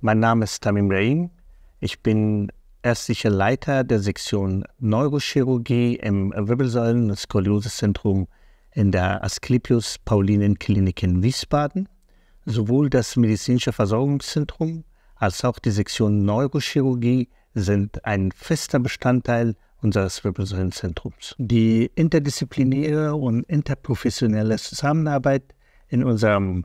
Mein Name ist Tamim Reim. Ich bin ärztlicher Leiter der Sektion Neurochirurgie im Wirbelsäulen- und Skoliosezentrum in der Asklepios Paulinen-Klinik in Wiesbaden. Sowohl das medizinische Versorgungszentrum als auch die Sektion Neurochirurgie sind ein fester Bestandteil unseres Wirbelsäulenzentrums. Die interdisziplinäre und interprofessionelle Zusammenarbeit in unserem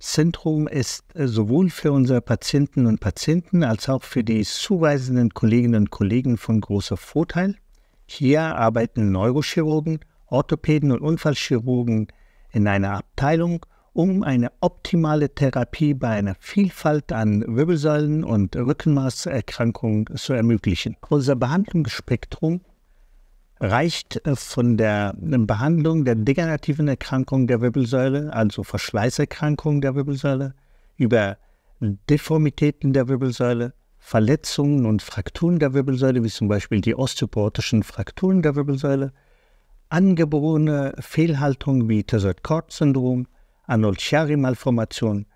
Zentrum ist äh, sowohl für unsere Patienten und Patienten als auch für die zuweisenden Kolleginnen und Kollegen von großer Vorteil. Hier arbeiten Neurochirurgen, Orthopäden und Unfallchirurgen in einer Abteilung, um eine optimale Therapie bei einer Vielfalt an Wirbelsäulen- und Rückenmaßerkrankungen zu ermöglichen. Unser Behandlungsspektrum reicht äh, von der ähm, Behandlung der degenerativen Erkrankung der Wirbelsäule, also Verschleißerkrankung der Wirbelsäule, über Deformitäten der Wirbelsäule, Verletzungen und Frakturen der Wirbelsäule, wie zum Beispiel die osteoporotischen Frakturen der Wirbelsäule, angeborene Fehlhaltungen wie Terzert-Cord-Syndrom, arnold malformation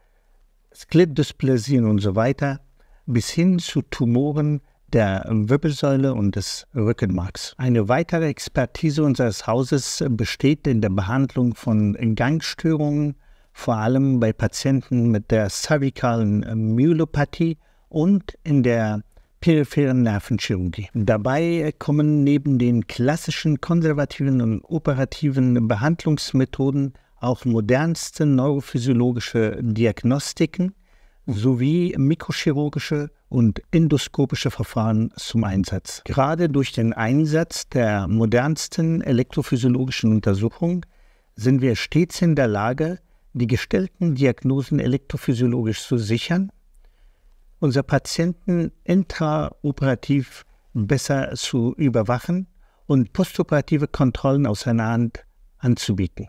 Skelettdysplasien und so weiter, bis hin zu Tumoren, der Wirbelsäule und des Rückenmarks. Eine weitere Expertise unseres Hauses besteht in der Behandlung von Gangstörungen, vor allem bei Patienten mit der cervikalen Myelopathie und in der peripheren Nervenchirurgie. Dabei kommen neben den klassischen konservativen und operativen Behandlungsmethoden auch modernste neurophysiologische Diagnostiken sowie mikrochirurgische und endoskopische Verfahren zum Einsatz. Gerade durch den Einsatz der modernsten elektrophysiologischen Untersuchung sind wir stets in der Lage, die gestellten Diagnosen elektrophysiologisch zu sichern, unsere Patienten intraoperativ besser zu überwachen und postoperative Kontrollen aus einer Hand anzubieten.